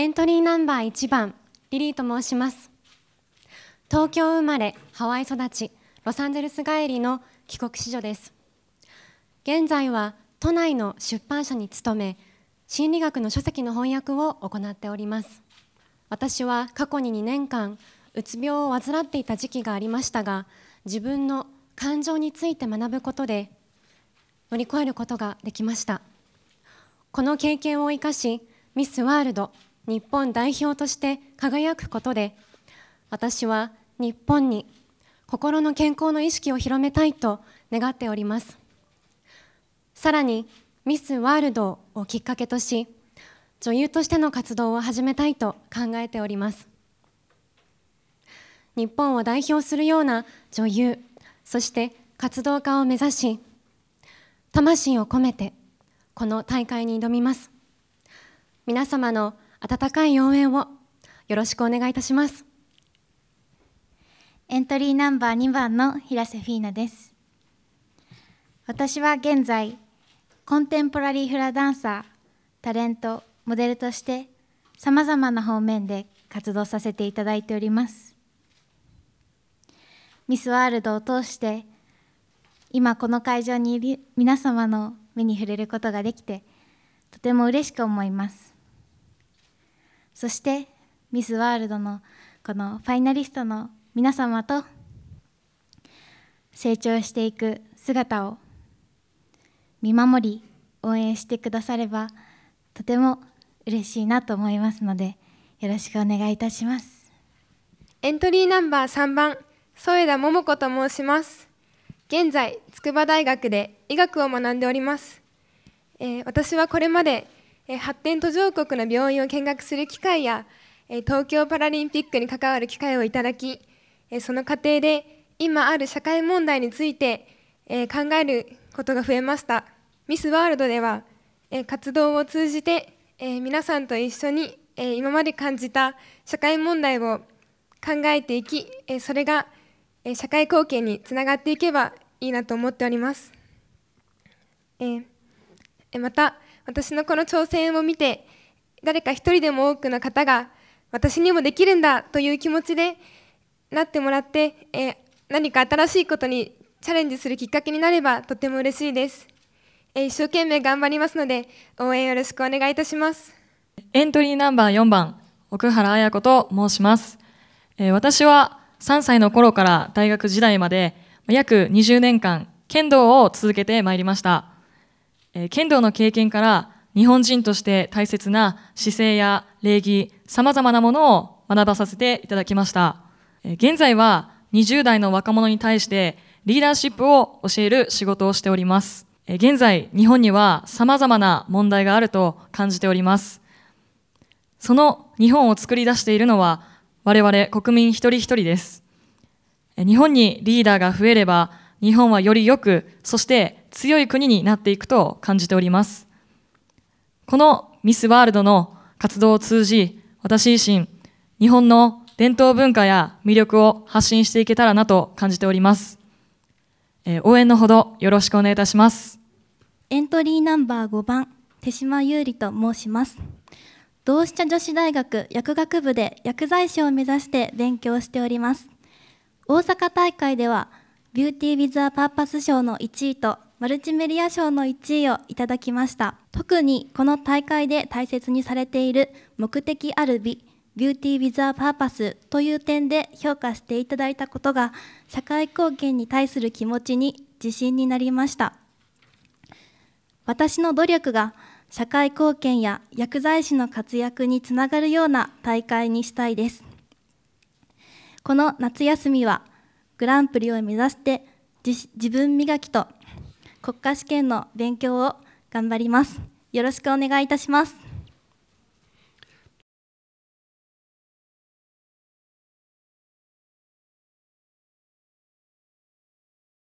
エントリーナンバー1番リリーと申します東京生まれハワイ育ちロサンゼルス帰りの帰国子女です現在は都内の出版社に勤め心理学の書籍の翻訳を行っております私は過去に2年間うつ病を患っていた時期がありましたが自分の感情について学ぶことで乗り越えることができましたこの経験を生かしミスワールド日本代表として輝くことで私は日本に心の健康の意識を広めたいと願っておりますさらにミス・ワールドをきっかけとし女優としての活動を始めたいと考えております日本を代表するような女優そして活動家を目指し魂を込めてこの大会に挑みます皆様の温かい応援をよろしくお願いいたしますエントリーナンバー2番の平瀬フィーナです私は現在コンテンポラリーフラダンサータレントモデルとして様々な方面で活動させていただいておりますミスワールドを通して今この会場にいる皆様の目に触れることができてとても嬉しく思いますそしてミスワールドのこのファイナリストの皆様と成長していく姿を見守り応援してくださればとても嬉しいなと思いますのでよろしくお願いいたしますエントリーナンバー3番添田桃子と申します現在筑波大学で医学を学んでおります、えー、私はこれまで発展途上国の病院を見学する機会や東京パラリンピックに関わる機会をいただきその過程で今ある社会問題について考えることが増えましたミスワールドでは活動を通じて皆さんと一緒に今まで感じた社会問題を考えていきそれが社会貢献につながっていけばいいなと思っておりますまた私のこの挑戦を見て誰か一人でも多くの方が私にもできるんだという気持ちでなってもらって、えー、何か新しいことにチャレンジするきっかけになればとても嬉しいです、えー、一生懸命頑張りますので応援よろしくお願いいたしますエントリーナンバー4番奥原綾子と申します、えー、私は3歳の頃から大学時代まで約20年間剣道を続けてまいりましたえー、剣道の経験から日本人として大切な姿勢や礼儀、様々なものを学ばさせていただきました。えー、現在は20代の若者に対してリーダーシップを教える仕事をしております。えー、現在、日本には様々な問題があると感じております。その日本を作り出しているのは我々国民一人一人です。日本にリーダーが増えれば日本はより良く、そして強い国になっていくと感じております。このミスワールドの活動を通じ、私自身、日本の伝統文化や魅力を発信していけたらなと感じております。えー、応援のほどよろしくお願いいたします。エントリーナンバー5番、手島優里と申します。同志社女子大学薬学部で薬剤師を目指して勉強しております。大阪大会ではビューティー・ウィズ・ア・パーパス賞の1位とマルチメディア賞の1位をいただきました特にこの大会で大切にされている目的ある美ビューティー・ウィズ・ア・パーパスという点で評価していただいたことが社会貢献に対する気持ちに自信になりました私の努力が社会貢献や薬剤師の活躍につながるような大会にしたいですこの夏休みはグランプリを目指して自分磨きと国家試験の勉強を頑張ります。よろしくお願いいたします。